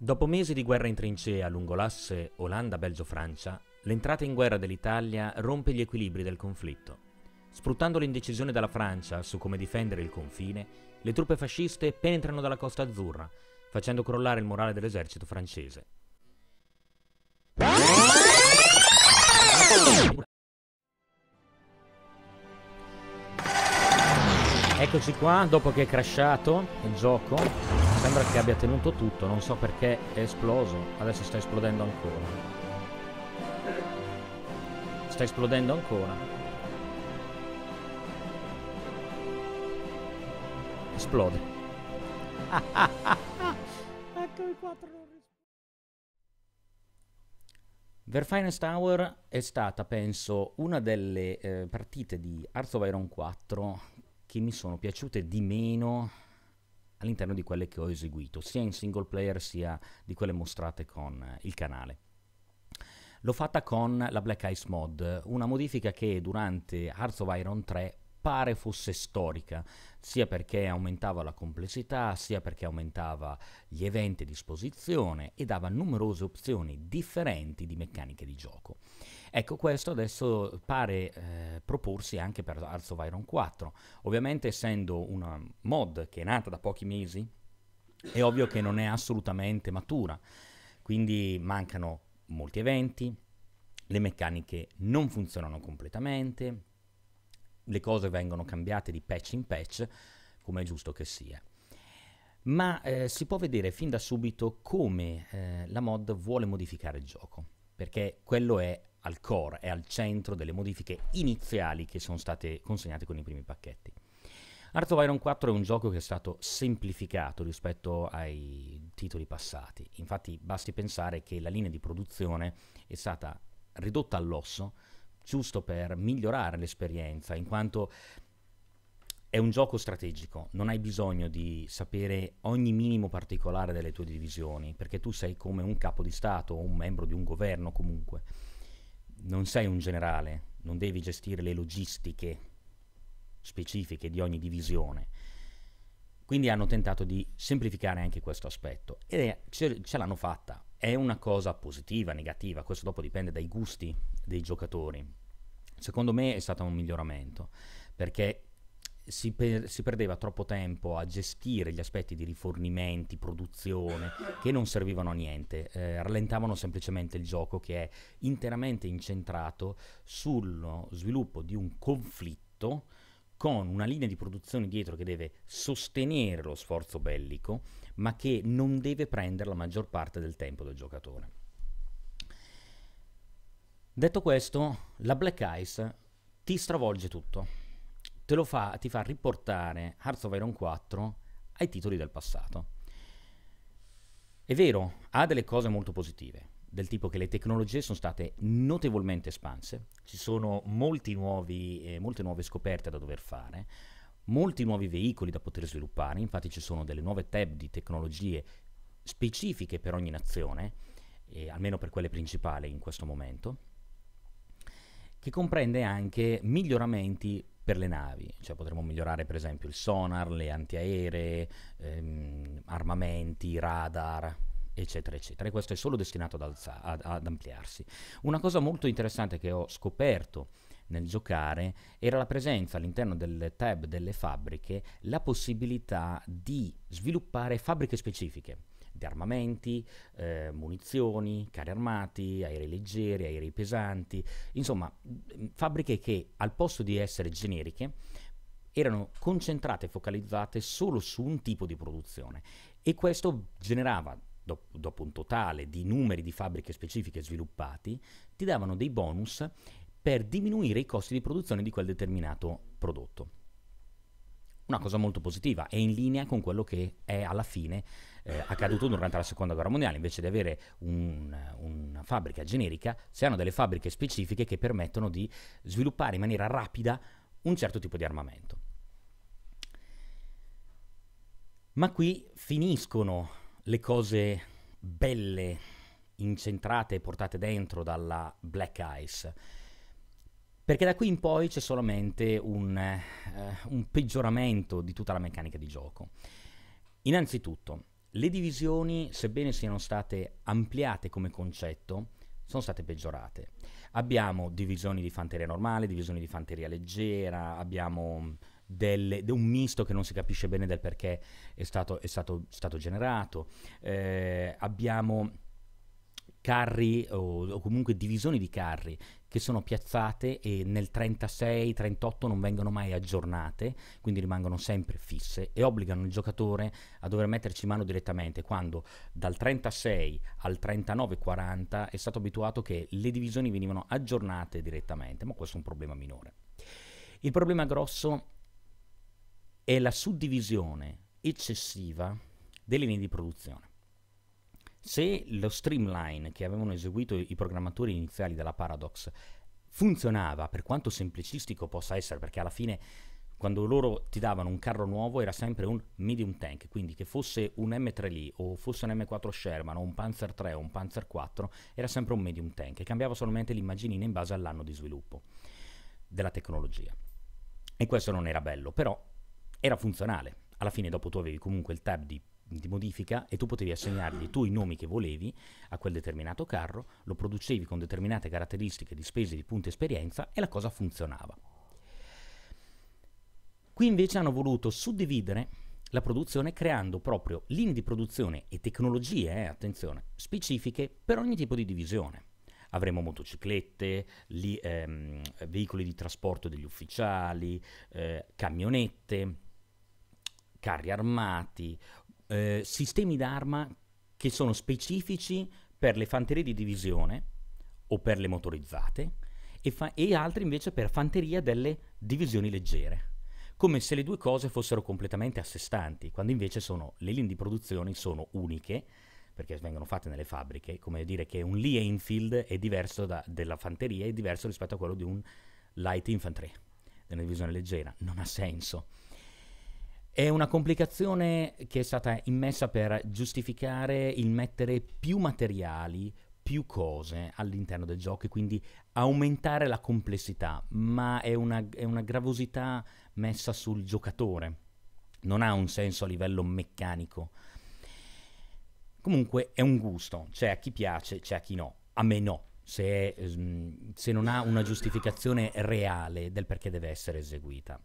Dopo mesi di guerra in trincea lungo l'asse Olanda-Belgio-Francia, l'entrata in guerra dell'Italia rompe gli equilibri del conflitto. Sfruttando l'indecisione della Francia su come difendere il confine, le truppe fasciste penetrano dalla costa azzurra, facendo crollare il morale dell'esercito francese. Eccoci qua, dopo che è crashato il gioco, Sembra che abbia tenuto tutto, non so perché è esploso. Adesso sta esplodendo ancora. Sta esplodendo ancora. Esplode. Ecco Verfinance Tower è stata, penso, una delle eh, partite di Arthur of Iron 4 che mi sono piaciute di meno all'interno di quelle che ho eseguito, sia in single player sia di quelle mostrate con eh, il canale. L'ho fatta con la Black Ice Mod, una modifica che durante Hearts of Iron 3 pare fosse storica, sia perché aumentava la complessità, sia perché aumentava gli eventi a disposizione e dava numerose opzioni differenti di meccaniche di gioco. Ecco, questo adesso pare eh, proporsi anche per Arts of Iron 4. Ovviamente essendo una mod che è nata da pochi mesi, è ovvio che non è assolutamente matura, quindi mancano molti eventi, le meccaniche non funzionano completamente, le cose vengono cambiate di patch in patch, come è giusto che sia. Ma eh, si può vedere fin da subito come eh, la mod vuole modificare il gioco, perché quello è al core, è al centro delle modifiche iniziali che sono state consegnate con i primi pacchetti. Art of Iron 4 è un gioco che è stato semplificato rispetto ai titoli passati, infatti basti pensare che la linea di produzione è stata ridotta all'osso giusto per migliorare l'esperienza, in quanto è un gioco strategico, non hai bisogno di sapere ogni minimo particolare delle tue divisioni, perché tu sei come un capo di Stato o un membro di un governo comunque. Non sei un generale, non devi gestire le logistiche specifiche di ogni divisione. Quindi hanno tentato di semplificare anche questo aspetto e ce, l'hanno fatta. È una cosa positiva, negativa, questo dopo dipende dai gusti dei giocatori. Secondo me è stato un miglioramento perché si, per, si, perdeva troppo tempo a gestire gli aspetti di rifornimenti, produzione, che non servivano a niente, eh, rallentavano semplicemente il gioco che è interamente incentrato sullo sviluppo di un conflitto con una linea di produzione dietro che deve sostenere lo sforzo bellico, ma che non deve prendere la maggior parte del tempo del giocatore. Detto questo, la Black Eyes ti stravolge tutto. Te lo fa, ti fa riportare Hearts of Iron 4 ai titoli del passato. È vero, ha delle cose molto positive, del tipo che le tecnologie sono state notevolmente espanse, ci sono nuovi, eh, molte nuove scoperte da dover fare, molti nuovi veicoli da poter sviluppare, infatti ci sono delle nuove tab di tecnologie specifiche per ogni nazione, eh, almeno per quelle principali in questo momento, che comprende anche miglioramenti per le navi, cioè potremmo migliorare per esempio il sonar, le antiaeree, ehm, armamenti, radar, eccetera, eccetera. E questo è solo destinato ad, alza- ad, ad, ampliarsi. Una cosa molto interessante che ho scoperto nel giocare era la presenza all'interno del tab delle fabbriche, la possibilità di sviluppare fabbriche specifiche di armamenti, eh, munizioni, carri armati, aerei leggeri, aerei pesanti, insomma mm, fabbriche che al posto di essere generiche erano concentrate e focalizzate solo su un tipo di produzione e questo generava dopo un totale di numeri di fabbriche specifiche sviluppati, ti davano dei bonus per diminuire i costi di produzione di quel determinato prodotto una cosa molto positiva, è in linea con quello che è alla fine eh, accaduto durante la seconda guerra mondiale, invece di avere un, una fabbrica generica, si hanno delle fabbriche specifiche che permettono di sviluppare in maniera rapida un certo tipo di armamento. Ma qui finiscono le cose belle, incentrate e portate dentro dalla Black Ice perché da qui in poi c'è solamente un, eh, un peggioramento di tutta la meccanica di gioco. Innanzitutto, le divisioni, sebbene siano state ampliate come concetto, sono state peggiorate. Abbiamo divisioni di fanteria normale, divisioni di fanteria leggera, abbiamo mm, delle, un misto che non si capisce bene del perché è stato, è stato, stato generato, eh, abbiamo carri o, o, comunque divisioni di carri che sono piazzate e nel 36-38 non vengono mai aggiornate, quindi rimangono sempre fisse e obbligano il giocatore a dover metterci mano direttamente, quando dal 36 al 39-40 è stato abituato che le divisioni venivano aggiornate direttamente, ma questo è un problema minore. Il problema grosso è la suddivisione eccessiva delle linee di produzione. Se lo streamline che avevano eseguito i programmatori iniziali della Paradox funzionava, per quanto semplicistico possa essere, perché alla fine quando loro ti davano un carro nuovo era sempre un medium tank, quindi che fosse un M3 lì o fosse un M4 Sherman o un Panzer 3 o un Panzer 4 era sempre un medium tank e cambiava solamente l'immaginina in base all'anno di sviluppo della tecnologia. E questo non era bello, però era funzionale. Alla fine dopo tu avevi comunque il tab di di modifica e tu potevi assegnargli tu i nomi che volevi a quel determinato carro, lo producevi con determinate caratteristiche di spese, di punti esperienza e la cosa funzionava. Qui invece hanno voluto suddividere la produzione creando proprio linee di produzione e tecnologie, eh, attenzione, specifiche per ogni tipo di divisione. Avremo motociclette, li, ehm, veicoli di trasporto degli ufficiali, eh, camionette, carri armati, eh, sistemi d'arma che sono specifici per le fanterie di divisione o per le motorizzate e, e altri invece per fanteria delle divisioni leggere come se le due cose fossero completamente a sé stanti, quando invece sono, le linee di produzione sono uniche, perché vengono fatte nelle fabbriche, come dire che un Lee Enfield è diverso da, della fanteria, è diverso rispetto a quello di un Light Infantry, di una divisione leggera, non ha senso. È una complicazione che è stata immessa per giustificare il mettere più materiali, più cose all'interno del gioco e quindi aumentare la complessità, ma è una, è una gravosità messa sul giocatore, non ha un senso a livello meccanico. Comunque è un gusto, c'è a chi piace, c'è a chi no, a me no, se, ehm, se non ha una giustificazione reale del perché deve essere eseguita.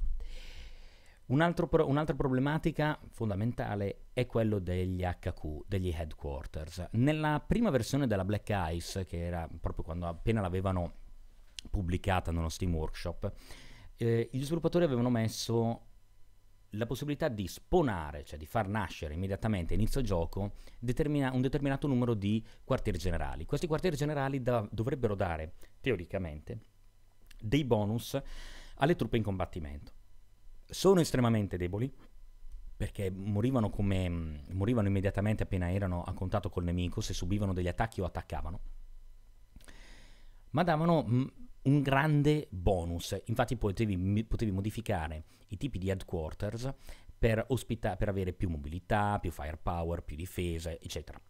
Un'altra pro- un problematica fondamentale è quello degli HQ, degli headquarters. Nella prima versione della Black Ice, che era proprio quando appena l'avevano pubblicata nello Steam Workshop, eh, gli sviluppatori avevano messo la possibilità di sponare, cioè di far nascere immediatamente inizio gioco, determina- un determinato numero di quartieri generali. Questi quartieri generali da- dovrebbero dare, teoricamente, dei bonus alle truppe in combattimento sono estremamente deboli perché morivano, come, mm, morivano immediatamente appena erano a contatto col nemico, se subivano degli attacchi o attaccavano, ma davano mm, un grande bonus, infatti potevi, potevi modificare i tipi di headquarters per, ospita- per avere più mobilità, più firepower, più difesa, eccetera.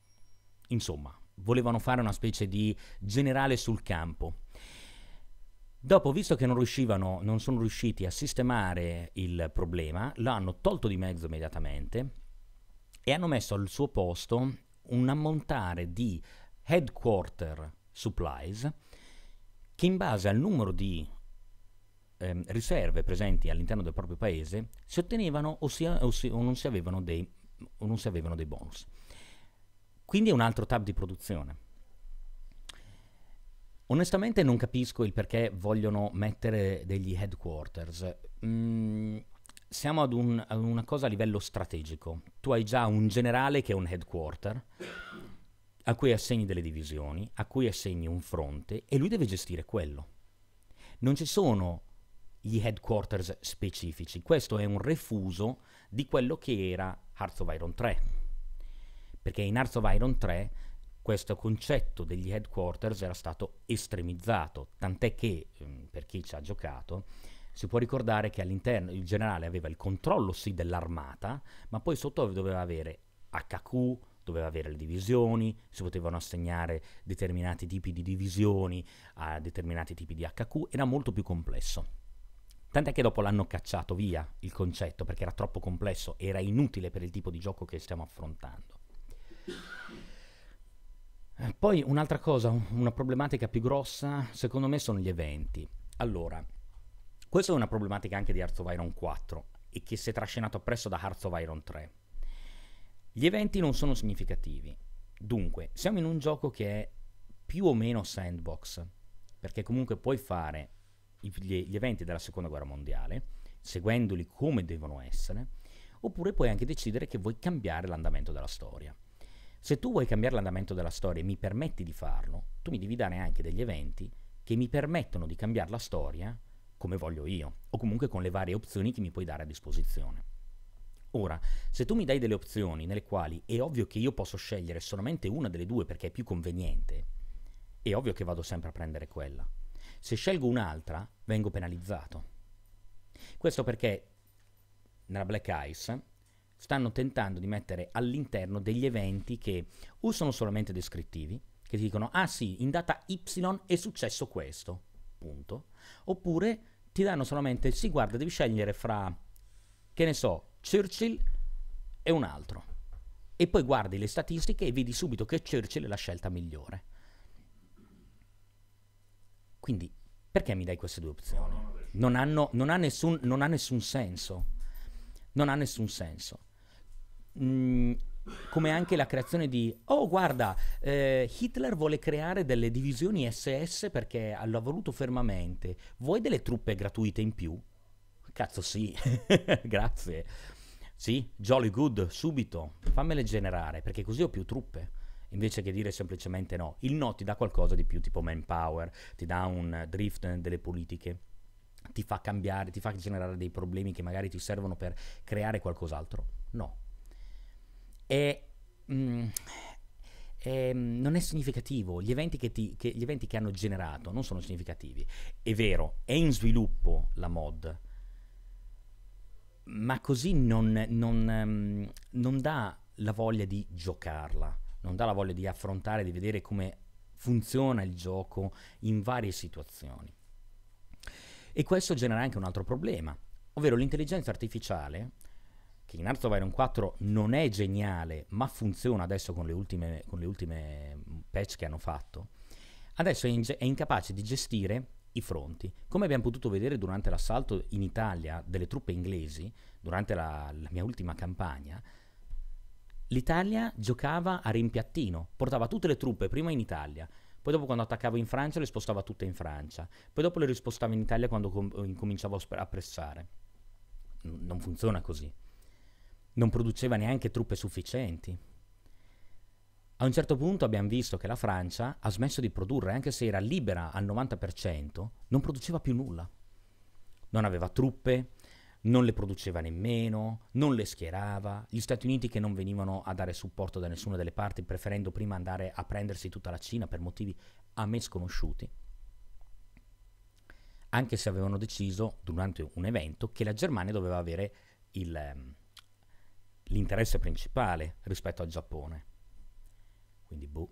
Insomma, volevano fare una specie di generale sul campo, Dopo, visto che non riuscivano, non sono riusciti a sistemare il problema, l'hanno tolto di mezzo immediatamente e hanno messo al suo posto un ammontare di headquarter supplies che in base al numero di eh, riserve presenti all'interno del proprio paese si ottenevano o, si, o, si, o, non, si dei, o non si avevano dei bonus. Quindi è un altro tab di produzione. Onestamente non capisco il perché vogliono mettere degli headquarters. Mm, siamo ad, un, ad, una cosa a livello strategico. Tu hai già un generale che è un headquarter, a cui assegni delle divisioni, a cui assegni un fronte e lui deve gestire quello. Non ci sono gli headquarters specifici. Questo è un refuso di quello che era Hearts of Iron 3. Perché in Hearts of Iron 3 questo concetto degli headquarters era stato estremizzato, tant'è che, ehm, per chi ci ha giocato, si può ricordare che all'interno il generale aveva il controllo sì dell'armata, ma poi sotto doveva avere HQ, doveva avere le divisioni, si potevano assegnare determinati tipi di divisioni a determinati tipi di HQ, era molto più complesso. Tant'è che dopo l'hanno cacciato via il concetto perché era troppo complesso, era inutile per il tipo di gioco che stiamo affrontando. Poi un'altra cosa, una problematica più grossa, secondo me, sono gli eventi. Allora, questa è una problematica anche di Hearth of Iron 4 e che si è trascinato appresso da Hearth of Iron 3. Gli eventi non sono significativi. Dunque, siamo in un gioco che è più o meno sandbox, perché comunque puoi fare gli, gli eventi della seconda guerra mondiale, seguendoli come devono essere, oppure puoi anche decidere che vuoi cambiare l'andamento della storia. Se tu vuoi cambiare l'andamento della storia e mi permetti di farlo, tu mi devi dare anche degli eventi che mi permettono di cambiare la storia come voglio io, o comunque con le varie opzioni che mi puoi dare a disposizione. Ora, se tu mi dai delle opzioni nelle quali è ovvio che io posso scegliere solamente una delle due perché è più conveniente, è ovvio che vado sempre a prendere quella. Se scelgo un'altra, vengo penalizzato. Questo perché nella Black Ice stanno tentando di mettere all'interno degli eventi che o sono solamente descrittivi, che ti dicono ah sì, in data Y è successo questo, punto, oppure ti danno solamente sì guarda devi scegliere fra, che ne so, Churchill e un altro. E poi guardi le statistiche e vedi subito che Churchill è la scelta migliore. Quindi perché mi dai queste due opzioni? Non, hanno, non, ha, nessun, non ha nessun senso. Non ha nessun senso. Mm, come anche la creazione di, oh guarda, eh, Hitler vuole creare delle divisioni SS perché l'ha voluto fermamente, vuoi delle truppe gratuite in più? Cazzo sì, grazie. Sì, jolly good, subito, fammele generare, perché così ho più truppe invece che dire semplicemente no. Il no ti dà qualcosa di più, tipo manpower, ti dà un drift delle politiche, ti fa cambiare, ti fa generare dei problemi che magari ti servono per creare qualcos'altro. No, è, mm, è, mm, non è significativo. Gli eventi che, ti, che, gli eventi che hanno generato non sono significativi. È vero, è in sviluppo la mod, ma così non, non, mm, non, dà la voglia di giocarla, non dà la voglia di affrontare, di vedere come funziona il gioco in varie situazioni. E questo genera anche un altro problema, ovvero l'intelligenza artificiale che in Arts of Iron 4 non è geniale, ma funziona adesso con le ultime, con le ultime mm, patch che hanno fatto, adesso è, inge- è incapace di gestire i fronti. Come abbiamo potuto vedere durante l'assalto in Italia delle truppe inglesi, durante la, la, mia ultima campagna, l'Italia giocava a rimpiattino, portava tutte le truppe prima in Italia, poi dopo quando attaccavo in Francia le spostava tutte in Francia, poi dopo le rispostavo in Italia quando com- cominciavo a, sp- a pressare. N- non funziona così non produceva neanche truppe sufficienti. A un certo punto abbiamo visto che la Francia ha smesso di produrre, anche se era libera al 90%, non produceva più nulla. Non aveva truppe, non le produceva nemmeno, non le schierava, gli Stati Uniti che non venivano a dare supporto da nessuna delle parti, preferendo prima andare a prendersi tutta la Cina per motivi a me sconosciuti, anche se avevano deciso durante un evento che la Germania doveva avere il, ehm, l'interesse principale rispetto al Giappone. Quindi, boh,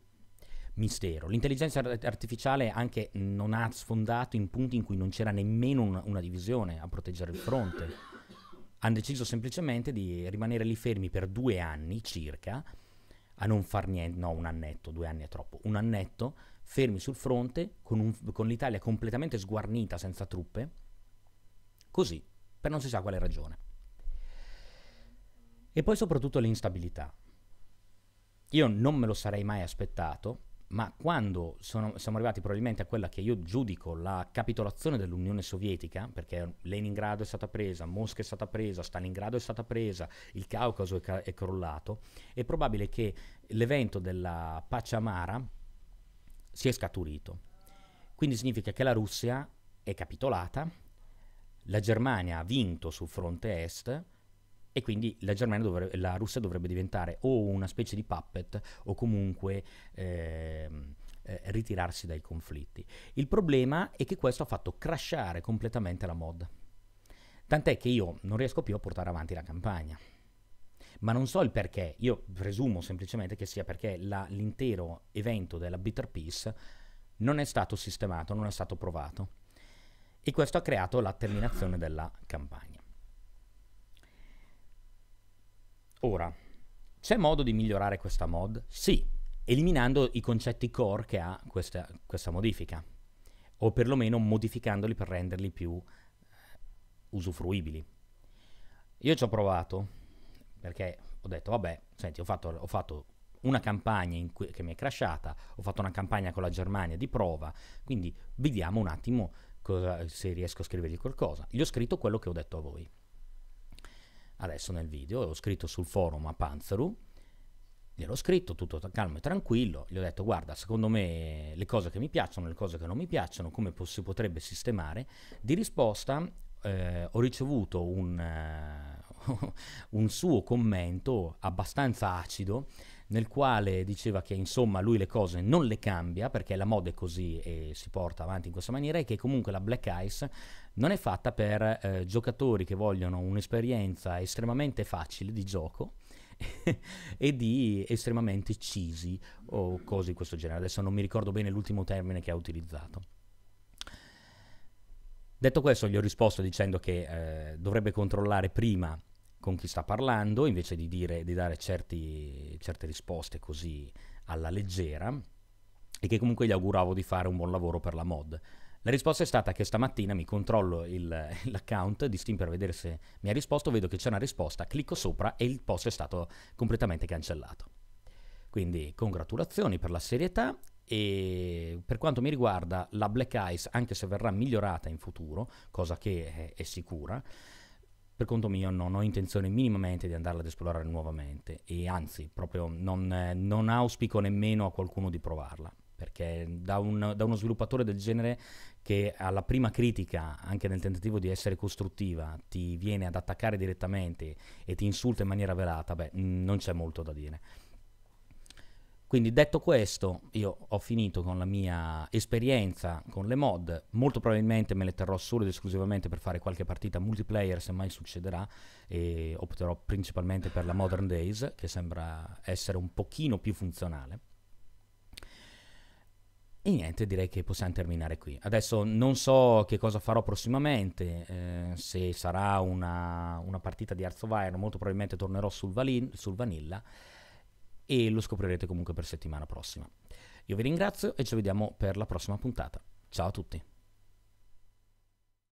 mistero. L'intelligenza artificiale anche non ha sfondato in punti in cui non c'era nemmeno un, una divisione a proteggere il fronte. Hanno deciso semplicemente di rimanere lì fermi per due anni circa, a non far niente, no un annetto, due anni è troppo, un annetto, fermi sul fronte, con, un, con l'Italia completamente sguarnita, senza truppe, così, per non si sa quale ragione. E poi soprattutto l'instabilità. Io non me lo sarei mai aspettato, ma quando sono, siamo arrivati probabilmente a quella che io giudico la capitolazione dell'Unione Sovietica, perché Leningrado è stata presa, Mosca è stata presa, Stalingrado è stata presa, il Caucaso è, ca- è crollato, è probabile che l'evento della pace amara sia scaturito. Quindi significa che la Russia è capitolata, la Germania ha vinto sul fronte est, e quindi la, dovrebbe, la, Russia dovrebbe diventare o una specie di puppet o comunque eh, eh, ritirarsi dai conflitti. Il problema è che questo ha fatto crashare completamente la mod. Tant'è che io non riesco più a portare avanti la campagna. Ma non so il perché, io presumo semplicemente che sia perché la, l'intero evento della Bitter Peace non è stato sistemato, non è stato provato. E questo ha creato la terminazione della campagna. Ora, c'è modo di migliorare questa mod? Sì, eliminando i concetti core che ha questa, questa modifica, o perlomeno modificandoli per renderli più eh, usufruibili. Io ci ho provato perché ho detto, vabbè, senti, ho fatto, ho fatto una campagna cui, che mi è crashata, ho fatto una campagna con la Germania di prova, quindi vediamo un attimo cosa, se riesco a scrivergli qualcosa. Gli ho scritto quello che ho detto a voi adesso nel video, l'ho scritto sul forum a Panzeru, gliel'ho scritto tutto calmo e tranquillo, gli ho detto guarda secondo me le cose che mi piacciono, le cose che non mi piacciono, come po- si potrebbe sistemare, di risposta eh, ho ricevuto un, eh, un suo commento abbastanza acido nel quale diceva che insomma lui le cose non le cambia perché la moda è così e si porta avanti in questa maniera e che comunque la Black Ice non è fatta per eh, giocatori che vogliono un'esperienza estremamente facile di gioco e di estremamente cisi o cose di questo genere. Adesso non mi ricordo bene l'ultimo termine che ha utilizzato. Detto questo, gli ho risposto dicendo che eh, dovrebbe controllare prima con chi sta parlando, invece di, dire, di dare certi, certe risposte così alla leggera, e che comunque gli auguravo di fare un buon lavoro per la mod. La risposta è stata che stamattina mi controllo il, l'account di Steam per vedere se mi ha risposto, vedo che c'è una risposta, clicco sopra e il post è stato completamente cancellato. Quindi congratulazioni per la serietà e per quanto mi riguarda la Black Ice, anche se verrà migliorata in futuro, cosa che è, è sicura, per conto mio non ho intenzione minimamente di andarla ad esplorare nuovamente e anzi proprio non, eh, non auspico nemmeno a qualcuno di provarla perché da, un, da, uno sviluppatore del genere che alla prima critica, anche nel tentativo di essere costruttiva, ti viene ad attaccare direttamente e ti insulta in maniera velata, beh, non c'è molto da dire. Quindi detto questo, io ho finito con la mia esperienza con le mod, molto probabilmente me le terrò solo ed esclusivamente per fare qualche partita multiplayer se mai succederà e opterò principalmente per la Modern Days che sembra essere un pochino più funzionale. E niente, direi che possiamo terminare qui. Adesso non so che cosa farò prossimamente, eh, se sarà una, una, partita di Arzo molto probabilmente tornerò sul, valin- sul Vanilla e lo scoprirete comunque per settimana prossima. Io vi ringrazio e ci vediamo per la prossima puntata. Ciao a tutti!